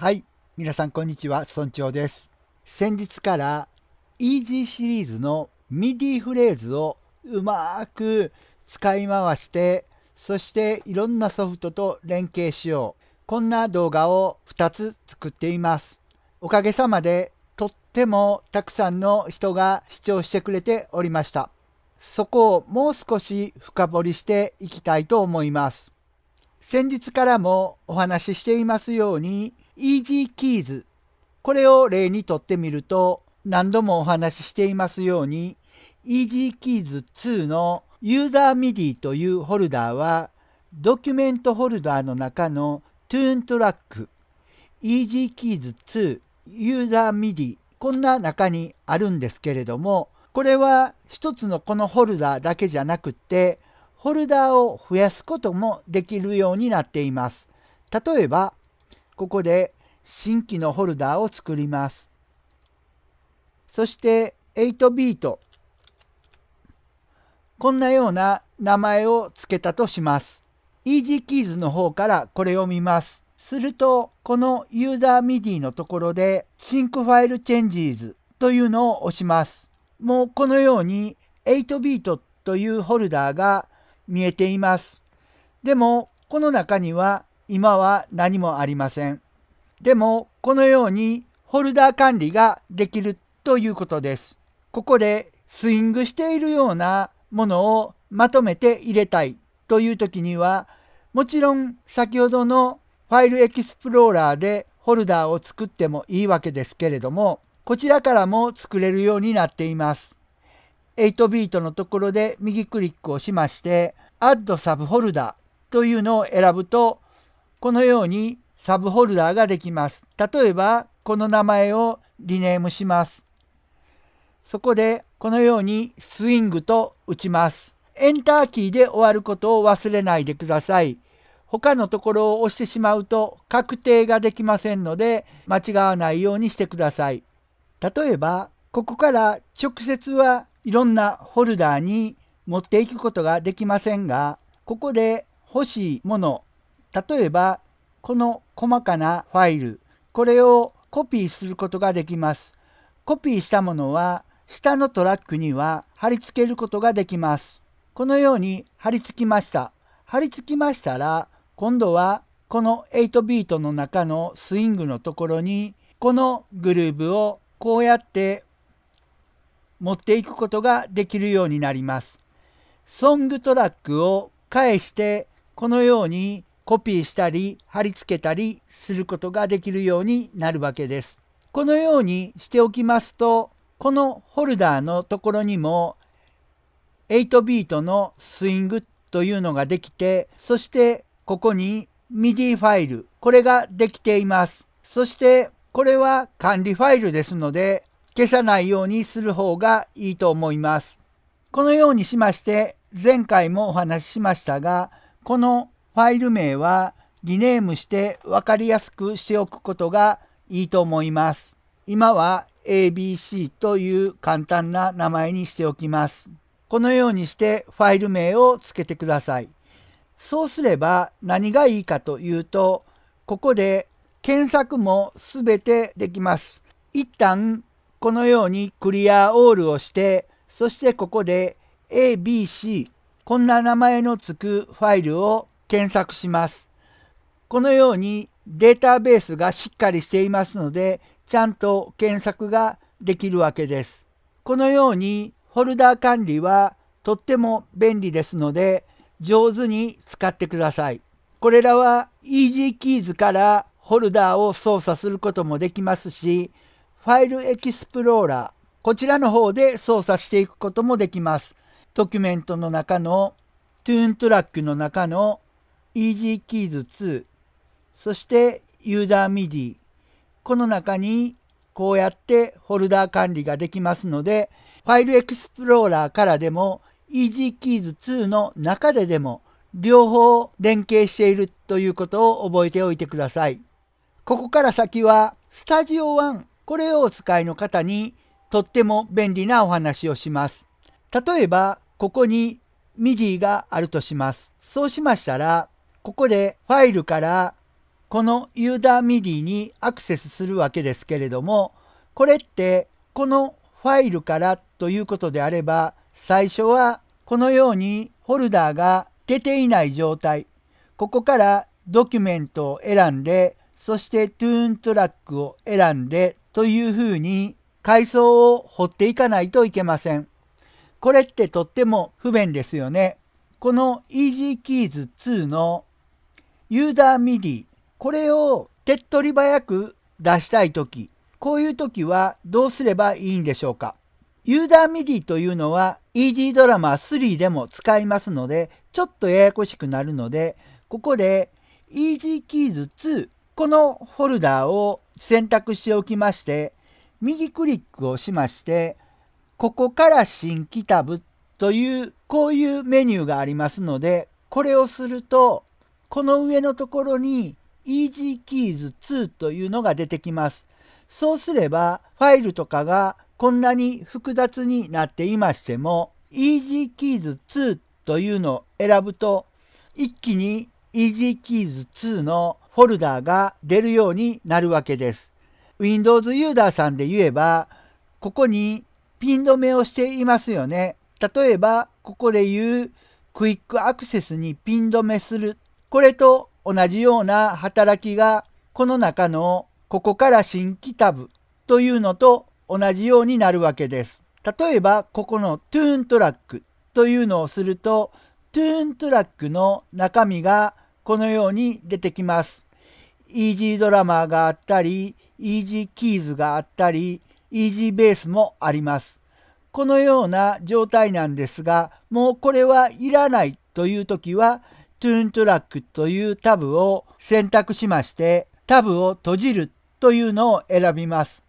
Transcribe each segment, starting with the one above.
はい。皆さん、こんにちは。村長です。先日から EG シリーズの MIDI フレーズをうまく使い回して、そしていろんなソフトと連携しよう。こんな動画を2つ作っています。おかげさまでとってもたくさんの人が視聴してくれておりました。そこをもう少し深掘りしていきたいと思います。先日からもお話ししていますように、イージーキーズ。これを例にとってみると、何度もお話ししていますように、イージーキーズ2のユーザーミディというホルダーは、ドキュメントホルダーの中のトゥーントラック、イージーキーズ2、ユーザーミディ、こんな中にあるんですけれども、これは一つのこのホルダーだけじゃなくって、ホルダーを増やすこともできるようになっています。例えば、ここで新規のホルダーを作ります。そして8ビート。こんなような名前を付けたとします。EasyKeys の方からこれを見ます。すると、このユーザー MIDI のところで、シンクファイルチェンジーズというのを押します。もうこのように8ビートというホルダーが見えています。でも、この中には今は何もありません。でも、このようにホルダー管理ができるということです。ここでスイングしているようなものをまとめて入れたいという時には、もちろん先ほどのファイルエキスプローラーでホルダーを作ってもいいわけですけれども、こちらからも作れるようになっています。8ビートのところで右クリックをしまして、Add s u b ル o l d e r というのを選ぶと、このようにサブホルダーができます。例えば、この名前をリネームします。そこで、このようにスイングと打ちます。エンターキーで終わることを忘れないでください。他のところを押してしまうと確定ができませんので間違わないようにしてください。例えばここから直接はいろんなホルダーに持っていくことができませんがここで欲しいもの例えばこの細かなファイル、これをコピーすることができます。コピーしたものは下のトラックには貼り付けることができます。このように貼り付きました。貼り付きましたら、今度はこの8ビートの中のスイングのところに、このグルーブをこうやって持っていくことができるようになります。ソングトラックを返して、このようにコピーしたり貼り付けたりすることができるようになるわけです。このようにしておきますと、このホルダーのところにも8ビートのスイングというのができて、そしてここに MIDI ファイル、これができています。そしてこれは管理ファイルですので、消さないようにする方がいいと思います。このようにしまして、前回もお話ししましたが、このファイル名はリネームして分かりやすくしておくことがいいと思います。今は ABC という簡単な名前にしておきます。このようにしてファイル名を付けてください。そうすれば何がいいかというと、ここで検索もすべてできます。一旦このようにクリアオールをして、そしてここで ABC、こんな名前のつくファイルを検索します。このようにデータベースがしっかりしていますので、ちゃんと検索ができるわけです。このようにフォルダ管理はとっても便利ですので、上手に使ってください。これらは EasyKeys からフォルダを操作することもできますし、ファイルエキスプローラー、こちらの方で操作していくこともできます。ドキュメントの中の、トゥーントラックの中の EasyKeys2、そしてユーザー MIDI。この中にこうやってフォルダー管理ができますので、ファイルエクスプローラーからでも EasyKeys2 の中ででも両方連携しているということを覚えておいてください。ここから先は Studio One これをお使いの方にとっても便利なお話をします。例えばここに MIDI があるとします。そうしましたらここでファイルからこのユーダーミディにアクセスするわけですけれども、これってこのファイルからということであれば、最初はこのようにフォルダーが出ていない状態、ここからドキュメントを選んで、そしてトゥーントラックを選んでというふうに階層を掘っていかないといけません。これってとっても不便ですよね。この EasyKeys2 のユーザーミディ、これを手っ取り早く出したいとき、こういうときはどうすればいいんでしょうかユーザーミディというのは EG ドラマ3でも使いますので、ちょっとややこしくなるので、ここで EG キーズ2、このホルダーを選択しておきまして、右クリックをしまして、ここから新規タブという、こういうメニューがありますので、これをすると、この上のところに EasyKeys2 というのが出てきます。そうすればファイルとかがこんなに複雑になっていましても EasyKeys2 というのを選ぶと一気に EasyKeys2 のフォルダが出るようになるわけです。Windows ユーザーさんで言えばここにピン止めをしていますよね。例えばここで言うクイックアクセスにピン止めするこれと同じような働きがこの中のここから新規タブというのと同じようになるわけです。例えばここのトゥーントラックというのをするとトゥーントラックの中身がこのように出てきます。イージードラマーがあったり、イージーキーズがあったり、イージーベースもあります。このような状態なんですが、もうこれはいらないという時は、トゥーントラックというタブを選択しまして、タブを閉じるというのを選びます。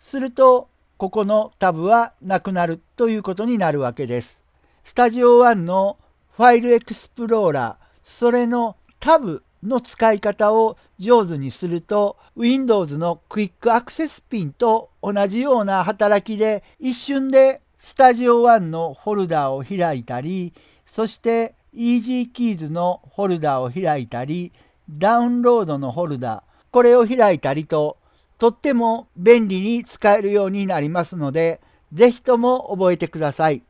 すると、ここのタブはなくなるということになるわけです。スタジオ1のファイルエクスプローラー、それのタブの使い方を上手にすると Windows のクイックアクセスピンと同じような働きで一瞬で Studio One のフォルダを開いたりそして EasyKeys のフォルダを開いたり、ダウンロードのフォルダ、これを開いたりと、とっても便利に使えるようになりますので、ぜひとも覚えてください。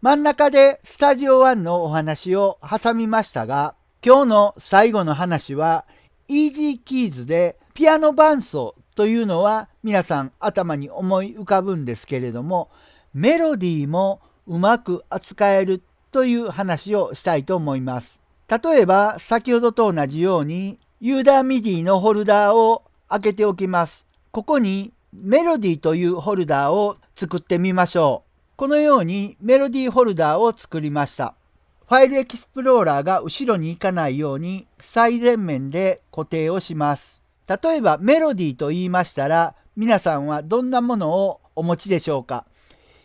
真ん中でスタジオ1のお話を挟みましたが、今日の最後の話は、EasyKeys でピアノ伴奏というのは皆さん頭に思い浮かぶんですけれども、メロディーもうまく扱えるという話をしたいと思います。例えば先ほどと同じようにユーダーミディのホルダーを開けておきます。ここにメロディというホルダーを作ってみましょう。このようにメロディホルダーを作りました。ファイルエキスプローラーが後ろに行かないように最前面で固定をします。例えばメロディと言いましたら皆さんはどんなものをお持ちでしょうか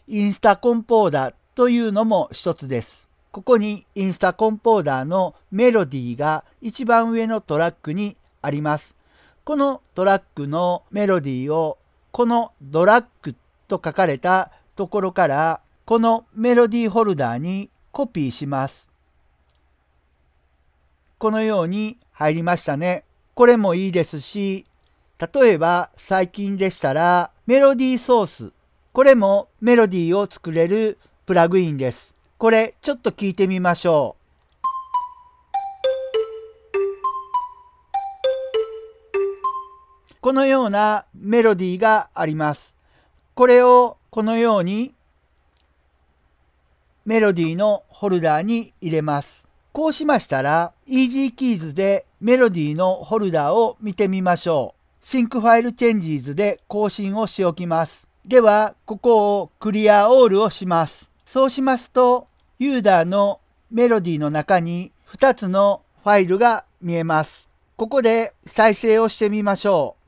インスタコンポーダというのも一つです。ここにインスタコンポーダーのメロディーが一番上のトラックにあります。このトラックのメロディーをこのドラッグと書かれたところからこのメロディーホルダーにコピーします。このように入りましたね。これもいいですし、例えば最近でしたらメロディーソース。これもメロディーを作れるプラグインです。これちょっと聞いてみましょう。このようなメロディーがあります。これをこのようにメロディーのホルダーに入れます。こうしましたら EasyKeys でメロディーのホルダーを見てみましょう。シンクファイルチェンジーズで更新をしておきます。では、ここをクリアオールをします。そうしますと、ユーダーのメロディーの中に2つのファイルが見えます。ここで再生をしてみましょう。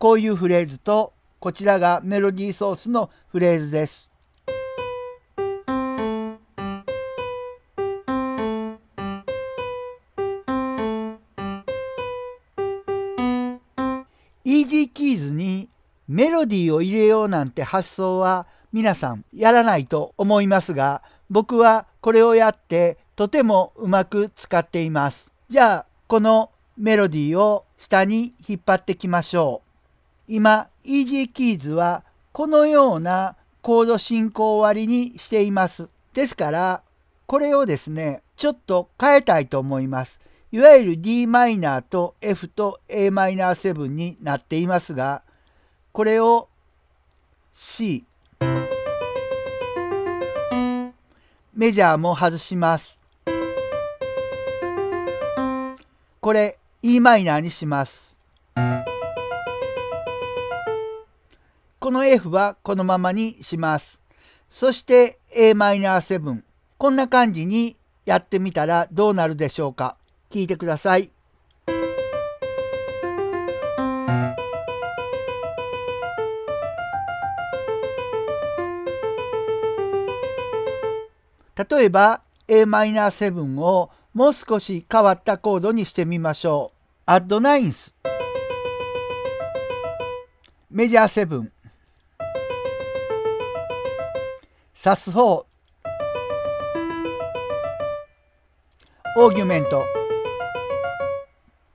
こういうフレーズと、こちらがメロディーソースのフレーズです。メロディーを入れようなんて発想は皆さんやらないと思いますが、僕はこれをやってとてもうまく使っています。じゃあ、このメロディーを下に引っ張ってきましょう。今、イージーキーズはこのようなコード進行割りにしています。ですから、これをですね、ちょっと変えたいと思います。いわゆる d マイナーと F と a マイナー7になっていますが、これを C メジャーも外しますこれ e マイナーにしますこの F はこのままにしますそして a マイナー7こんな感じにやってみたらどうなるでしょうか聞いてください例えば Am7 をもう少し変わったコードにしてみましょう。Add n i n e メジャー7サス4オーギュメント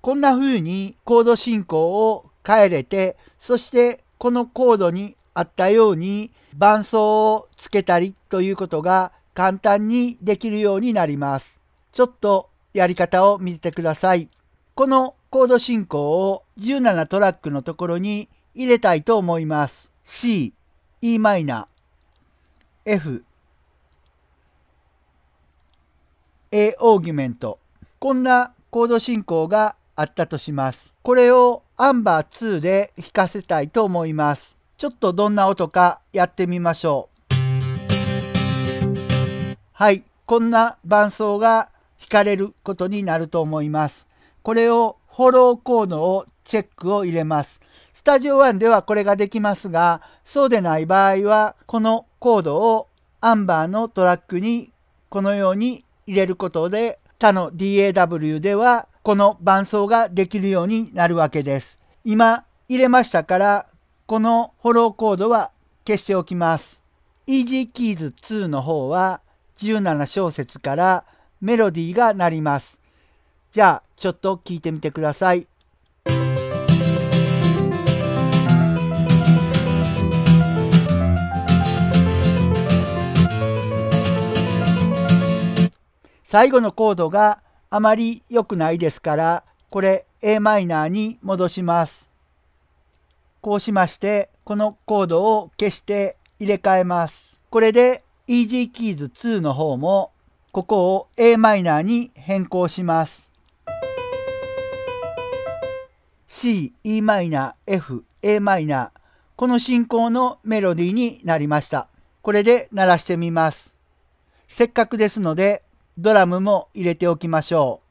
こんな風にコード進行を変えれてそしてこのコードにあったように伴奏をつけたりということが簡単にできるようになります。ちょっとやり方を見てください。このコード進行を17トラックのところに入れたいと思います。C、Em、F、A オーギュメント。こんなコード進行があったとします。これをアンバー2で弾かせたいと思います。ちょっとどんな音かやってみましょう。はい、こんな伴奏が弾かれることになると思います。これをフォローコードをチェックを入れます。スタジオ1ではこれができますが、そうでない場合は、このコードをアンバーのトラックにこのように入れることで、他の DAW ではこの伴奏ができるようになるわけです。今入れましたから、このフォローコードは消しておきます。EasyKeys2 の方は17小節からメロディーが鳴ります。じゃあちょっと聞いてみてください。最後のコードがあまり良くないですからこれ Am に戻します。こうしましてこのコードを消して入れ替えます。これで EasyKeys2 の方もここを a マイナーに変更します。C、e マイナー、F、a マイナーこの進行のメロディーになりました。これで鳴らしてみます。せっかくですのでドラムも入れておきましょう。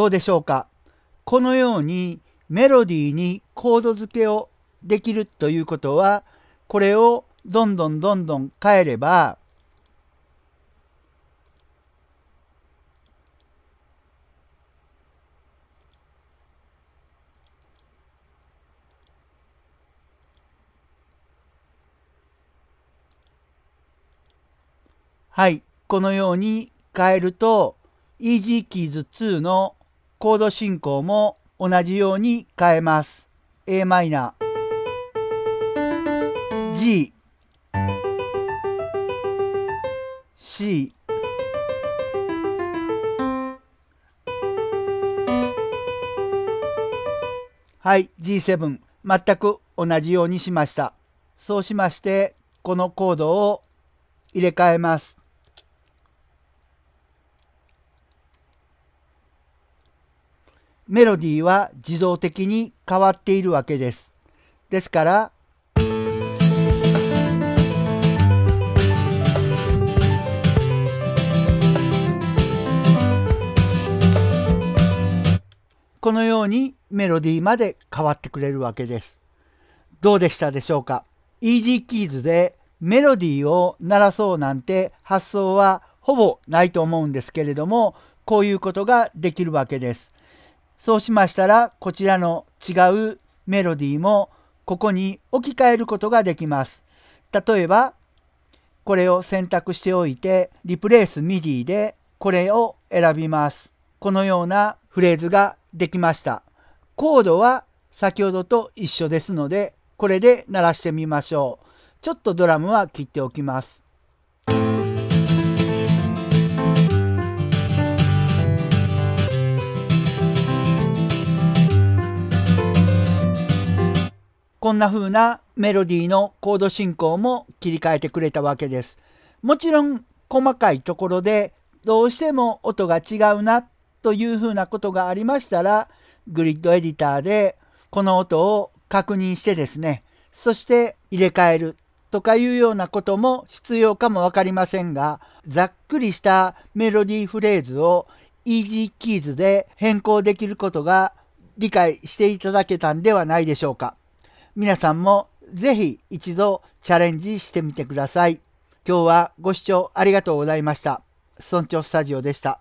どうでしょうかこのようにメロディーにコード付けをできるということはこれをどんどんどんどん変えればはいこのように変えると EasyKeys2 のコード進行も同じように変えます。a マイナー G、C、はい、G7。全く同じようにしました。そうしまして、このコードを入れ替えます。メロディーは自動的に変わっているわけです。ですから、このようにメロディーまで変わってくれるわけです。どうでしたでしょうか ?Easy Keys でメロディーを鳴らそうなんて発想はほぼないと思うんですけれども、こういうことができるわけです。そうしましたらこちらの違うメロディーもここに置き換えることができます。例えばこれを選択しておいてリプレイス MIDI でこれを選びます。このようなフレーズができました。コードは先ほどと一緒ですのでこれで鳴らしてみましょう。ちょっとドラムは切っておきます。こんな風なメロディーのコード進行も切り替えてくれたわけです。もちろん細かいところでどうしても音が違うなという風なことがありましたらグリッドエディターでこの音を確認してですねそして入れ替えるとかいうようなことも必要かもわかりませんがざっくりしたメロディーフレーズをイージーキーズで変更できることが理解していただけたんではないでしょうか。皆さんもぜひ一度チャレンジしてみてください。今日はご視聴ありがとうございました。村長スタジオでした。